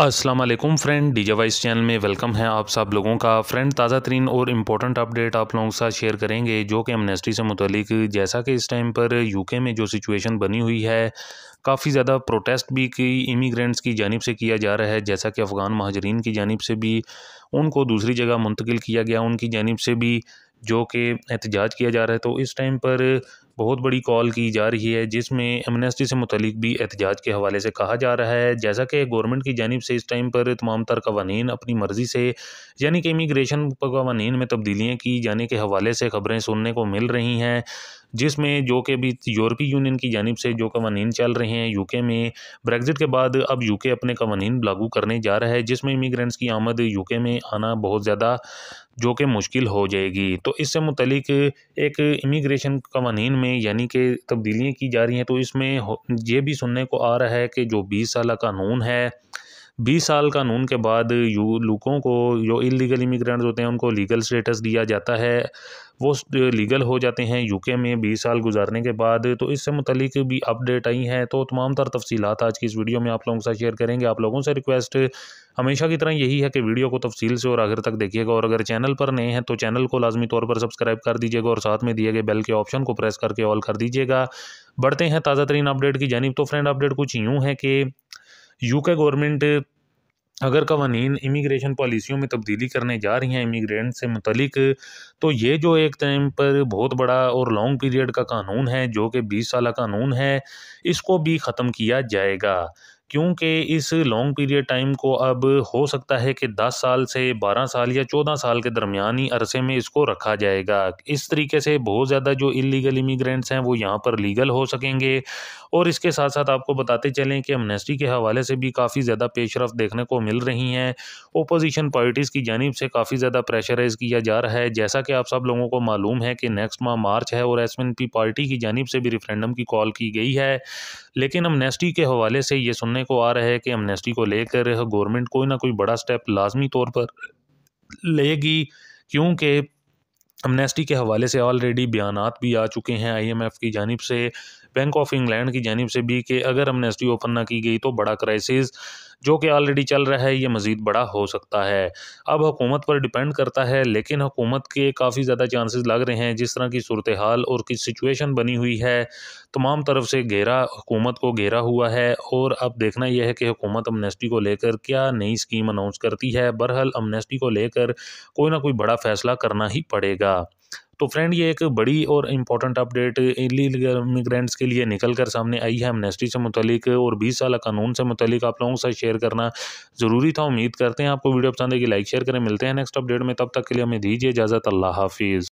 Aslam friend D vice channel में welcome है आप सब लोगों का फ्रेंड ताज़ा तरीन और इम्पोर्टेंट अपडेट आप लोगों के साथ शेयर करेंगे जो कि एमनेस्टी से मुतलिक जैसा कि इस टाइम पर यूके में जो सिचुएशन बनी हुई है काफ़ी ज़्यादा प्रोटेस्ट भी की इमिग्रेंट्स की जानब से किया जा रहा है जैसा कि अफ़गान महाजरीन की जानब से भी उनको दूसरी जगह मुंतकिल किया गया उनकी जानब से भी जो कि एहतजाज किया जा रहा है तो इस टाइम पर बहुत बड़ी कॉल की जा रही है जिसमें एमनेस्टी से मुतलिक भी एहतजाज के हवाले से कहा जा रहा है जैसा कि गवर्नमेंट की जानब से इस टाइम पर तमाम तर कवानीन अपनी मर्ज़ी से यानी कि इमिग्रेशन कवानीन में तब्दीलियाँ की जाने के हवाले से ख़बरें सुनने को मिल रही हैं जिसमें जो कि अभी यूरोपीय यूनियन की जानब से जो कवानीन चल रहे हैं यूके में ब्रेगजिट के बाद अब यूके अपने कवानीन लागू करने जा रहा है जिसमें इमिग्रेंट्स की आमद यूके में आना बहुत ज़्यादा जो कि मुश्किल हो जाएगी तो इससे मुतलिक एक इमिग्रेशन कवानीन में यानी कि तब्दीलियाँ की जा रही हैं तो इसमें ये भी सुनने को आ रहा है कि जो बीस साल कानून है बीस साल कानून के बाद यू लोगों को जो इलीगल इमिग्रेंट्स होते हैं उनको लीगल स्टेटस दिया जाता है वो लीगल हो जाते हैं यूके में बीस साल गुजारने के बाद तो इससे मुतलिक भी अपडेट आई हैं तो तमाम तर तफसीत आज की इस वीडियो में आप लोगों के साथ शेयर करेंगे आप लोगों से रिक्वेस्ट हमेशा की तरह यही है कि वीडियो को तफसील से और आखिर तक देखिएगा और अगर चैनल पर नए हैं तो चैनल को लाजमी तौर पर सब्सक्राइब कर दीजिएगा और साथ में दिए गए बेल के ऑप्शन को प्रेस करके ऑल कर दीजिएगा बढ़ते हैं ताज़ा तरीन अपडेट की जानब तो फ्रेंड अपडेट कुछ यूँ है कि यूके गवर्नमेंट अगर कवानीन इमिग्रेशन पॉलिसियों में तब्दीली करने जा रही हैं इमिग्रेंट से मुतलिक तो ये जो एक टाइम पर बहुत बड़ा और लॉन्ग पीरियड का कानून है जो कि बीस साल कानून है इसको भी ख़त्म किया जाएगा क्योंकि इस लॉन्ग पीरियड टाइम को अब हो सकता है कि दस साल से बारह साल या चौदह साल के ही अरसे में इसको रखा जाएगा इस तरीके से बहुत ज़्यादा जो इलीगल इमिग्रेंट्स हैं वो यहाँ पर लीगल हो सकेंगे और इसके साथ साथ आपको बताते चलें कि एमनेस्टी के हवाले से भी काफ़ी ज़्यादा पेशरफ देखने को मिल रही हैं ओपोजिशन पार्टीज़ की जानब से काफ़ी ज़्यादा प्रेशराइज किया जा रहा है जैसा कि आप सब लोगों को मालूम है कि नेक्स्ट माह मार्च है और एस पार्टी की जानब से भी रिफ्रेंडम की कॉल की गई है लेकिन एमनेस्टी के हवाले से ये सुनने सुनने को आ रहा है कि एमनेस्टी को लेकर गवर्नमेंट कोई ना कोई बड़ा स्टेप लाजमी तौर पर लेगी क्योंकि एमनेस्टी के हवाले से ऑलरेडी बयान भी आ चुके हैं आईएमएफ की जानब से बैंक ऑफ इंग्लैंड की जानब से भी कि अगर एमनेस्टी ओपन ना की गई तो बड़ा क्राइसिस जो कि ऑलरेडी चल रहा है ये मज़ीद बड़ा हो सकता है अब हुकूमत पर डिपेंड करता है लेकिन हुकूमत के काफ़ी ज़्यादा चांसेस लग रहे हैं जिस तरह की सूरत हाल और की सिचुएशन बनी हुई है तमाम तरफ से घेरा हुकूमत को घेरा हुआ है और अब देखना यह है कि हुकूमत अमनेस्टी को लेकर क्या नई स्कीम अनाउंस करती है बहरहाल अमनेस्टी को लेकर कोई ना कोई बड़ा फ़ैसला करना ही पड़ेगा तो फ्रेंड ये एक बड़ी और इम्पॉर्टेंट अपडेट इलीगल मिग्रेंट्स के लिए निकल कर सामने आई है एमनेस्टी से मुतलिक और बीस साल कानून से मुतलिक आप लोगों के साथ शेयर करना ज़रूरी था उम्मीद करते हैं आपको वीडियो पसंद है कि लाइक शेयर करें मिलते हैं नेक्स्ट अपडेट में तब तक के लिए हमें दीजिए इजाज़त अल्लाह हाफिज़